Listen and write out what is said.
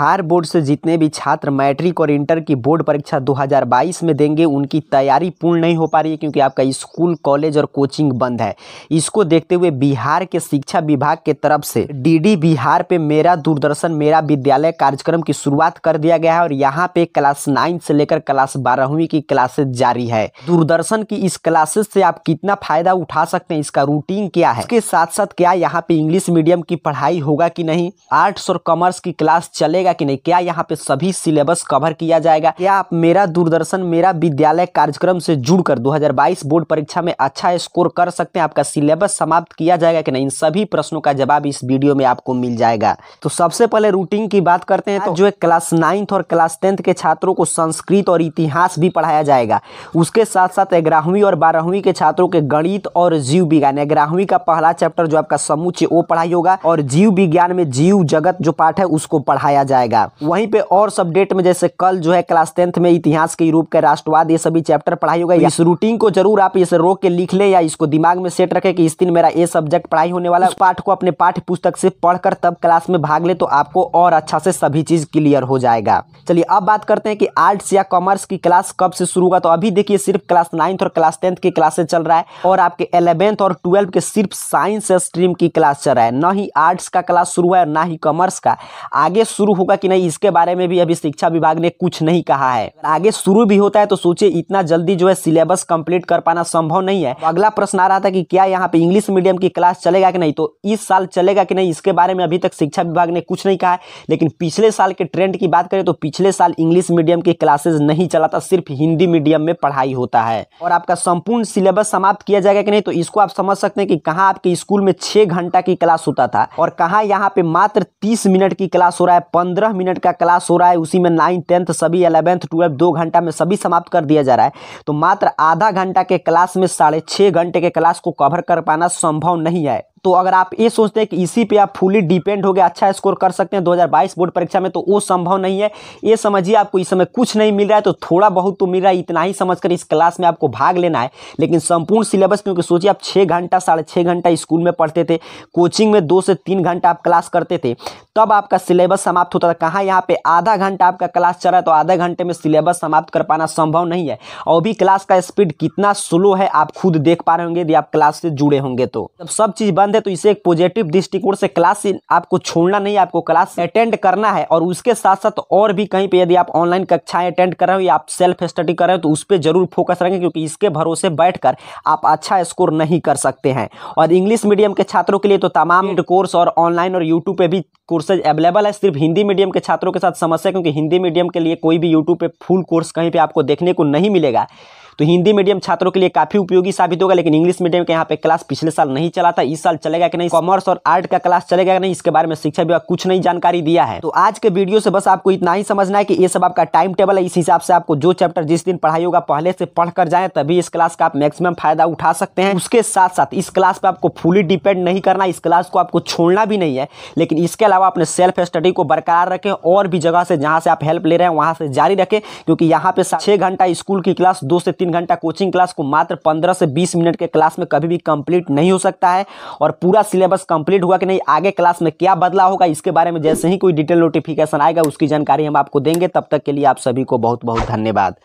Bihar board से जितने भी छात्र मैट्रिक और इंटर की बोर्ड परीक्षा 2022 में देंगे उनकी तैयारी पूर्ण नहीं हो पा रही है क्योंकि आपका स्कूल कॉलेज और कोचिंग बंद है इसको देखते हुए बिहार के शिक्षा विभाग के तरफ से डीडी बिहार पे मेरा दूरदर्शन मेरा विद्यालय कार्यक्रम की शुरुआत कर दिया गया है और यहाँ पे क्लास नाइन्थ से लेकर क्लास बारहवीं की क्लासेज जारी है दूरदर्शन की इस क्लासेस से आप कितना फायदा उठा सकते हैं इसका रूटीन क्या है इसके साथ साथ क्या यहाँ पे इंग्लिश मीडियम की पढ़ाई होगा कि नहीं आर्ट्स और कॉमर्स की क्लास चलेगा जाएगा कि नहीं क्या यहाँ पे सभी सिलेबस कवर किया जाएगा क्या आप मेरा दूरदर्शन मेरा विद्यालय कार्यक्रम से जुड़कर 2022 बोर्ड परीक्षा में अच्छा स्कोर कर सकते हैं आपका सिलेबस समाप्त किया जाएगा कि नहीं इन सभी प्रश्नों का जवाब इस वीडियो में आपको मिल जाएगा तो सबसे पहले रूटीन की बात करते हैं तो हाँ। जो क्लास नाइन्थ और क्लास टेंथ के छात्रों को संस्कृत और इतिहास भी पढ़ाया जाएगा उसके साथ साथ ग्यारहवीं और बारहवीं के छात्रों के गणित और जीव विज्ञान ग्यारहवीं का पहला चैप्टर जो आपका समूचे वो पढ़ाई होगा और जीव विज्ञान में जीव जगत जो पाठ है उसको पढ़ाया जाएगा जाएगा वहीं पे और सब्डेट में जैसे कल जो है क्लास टेंथ में इतिहास के यूरोप के राष्ट्रवाद ये सभी चैप्टर पढ़ाई होगा तो इस रूटीन को जरूर आप इसे रोक के लिख लें या इसको दिमाग में सेट रखें कि इस दिन मेरा ये सब्जेक्ट पढ़ाई होने वाला पाठ को अपने पाठ्य पुस्तक से पढ़कर तब क्लास में भाग ले तो आपको और अच्छा से सभी चीज क्लियर हो जाएगा चलिए अब बात करते हैं कि आर्ट्स या कॉमर्स की क्लास कब से शुरू होगा तो अभी देखिए सिर्फ क्लास नाइन्थ और क्लास टेंथ की क्लासेस चल रहा है और आपके एलेवेंथ और ट्वेल्थ के सिर्फ साइंस स्ट्रीम की क्लास चल रहा है न ही आर्ट्स का क्लास शुरू है ना ही कॉमर्स का आगे शुरू होगा कि नहीं इसके बारे में भी अभी शिक्षा विभाग ने कुछ नहीं कहा है आगे शुरू भी होता है तो सोचिए इतना जल्दी जो है सिलेबस कंप्लीट कर पाना संभव नहीं है तो अगला प्रश्न आ रहा था कि क्या यहाँ पे इंग्लिश मीडियम की क्लास चलेगा कि नहीं तो इस साल चलेगा कि नहीं इसके बारे में अभी तक शिक्षा विभाग ने कुछ नहीं कहा है लेकिन पिछले साल के ट्रेंड की बात करें तो पिछले साल इंग्लिश मीडियम की क्लासेज नहीं चला था सिर्फ हिंदी मीडियम में पढ़ाई होता है और आपका संपूर्ण सिलेबस समाप्त किया जाएगा कि नहीं तो इसको आप समझ सकते हैं कि कहाँ आपके स्कूल में छह घंटा की क्लास होता था और कहा यहाँ पे मात्र तीस मिनट की क्लास हो रहा है पंद्रह मिनट का क्लास हो रहा है उसी में नाइन्थ टेंथ सभी एलेवेंथ ट्वेल्थ दो घंटा में सभी समाप्त कर दिया जा रहा है तो मात्र आधा घंटा के क्लास में साढ़े छः घंटे के क्लास को कवर कर पाना संभव नहीं है तो अगर आप ये सोचते हैं कि इसी पे आप फुली डिपेंड हो गए अच्छा स्कोर कर सकते हैं 2022 बोर्ड परीक्षा में तो वो संभव नहीं है ये समझिए आपको इस समय कुछ नहीं मिल रहा है तो थोड़ा बहुत तो मिल रहा है इतना ही समझकर इस क्लास में आपको भाग लेना है लेकिन संपूर्ण सिलेबस क्योंकि सोचिए आप छः घंटा साढ़े छः घंटा स्कूल में पढ़ते थे कोचिंग में दो से तीन घंटा आप क्लास करते थे तब आपका सिलेबस समाप्त होता था कहाँ यहाँ पे आधा घंटा आपका क्लास चल रहा है तो आधा घंटे में सिलेबस समाप्त कर पाना संभव नहीं है और भी क्लास का स्पीड कितना स्लो है आप खुद देख पा रहे होंगे यदि आप क्लास से जुड़े होंगे तो सब चीज़ बंद संबंध है तो इसे एक पॉजिटिव दृष्टिकोण से क्लास आपको छोड़ना नहीं आपको क्लास अटेंड करना है और उसके साथ साथ और भी कहीं पे यदि आप ऑनलाइन कक्षाएं अटेंड कर रहे हो या आप सेल्फ स्टडी कर रहे हो तो उस पर जरूर फोकस रखें क्योंकि इसके भरोसे बैठ आप अच्छा स्कोर नहीं कर सकते हैं और इंग्लिश मीडियम के छात्रों के लिए तो तमाम कोर्स हम्म। और ऑनलाइन और यूट्यूब पर भी कोर्सेज अवेलेबल है सिर्फ हिंदी मीडियम के छात्रों के साथ समस्या क्योंकि हिंदी मीडियम के लिए कोई भी यूट्यूब पर फुल कोर्स कहीं पर आपको देखने को नहीं मिलेगा तो हिंदी मीडियम छात्रों के लिए काफ़ी उपयोगी साबित होगा लेकिन इंग्लिश मीडियम के यहाँ पे क्लास पिछले साल नहीं चला था इस साल चलेगा कि नहीं कॉमर्स और आर्ट का क्लास चलेगा कि नहीं इसके बारे में शिक्षा विभाग कुछ नहीं जानकारी दिया है तो आज के वीडियो से बस आपको इतना ही समझना है कि ये सब आपका टाइम टेबल है इस हिसाब से आपको जो चैप्टर जिस दिन पढ़ाई होगा पहले से पढ़कर जाए तभी इस क्लास का आप मैक्सिमम फायदा उठा सकते हैं उसके साथ साथ इस क्लास पर आपको फुली डिपेंड नहीं करना इस क्लास को आपको छोड़ना भी नहीं है लेकिन इसके अलावा अपने सेल्फ स्टडी को बरकरार रखें और भी जगह से जहाँ से आप हेल्प ले रहे हैं वहाँ से जारी रखें क्योंकि यहाँ पे छः घंटा स्कूल की क्लास दो से तीन घंटा कोचिंग क्लास को मात्र पंद्रह से बीस मिनट के क्लास में कभी भी कंप्लीट नहीं हो सकता है और और पूरा सिलेबस कंप्लीट हुआ कि नहीं आगे क्लास में क्या बदला होगा इसके बारे में जैसे ही कोई डिटेल नोटिफिकेशन आएगा उसकी जानकारी हम आपको देंगे तब तक के लिए आप सभी को बहुत बहुत धन्यवाद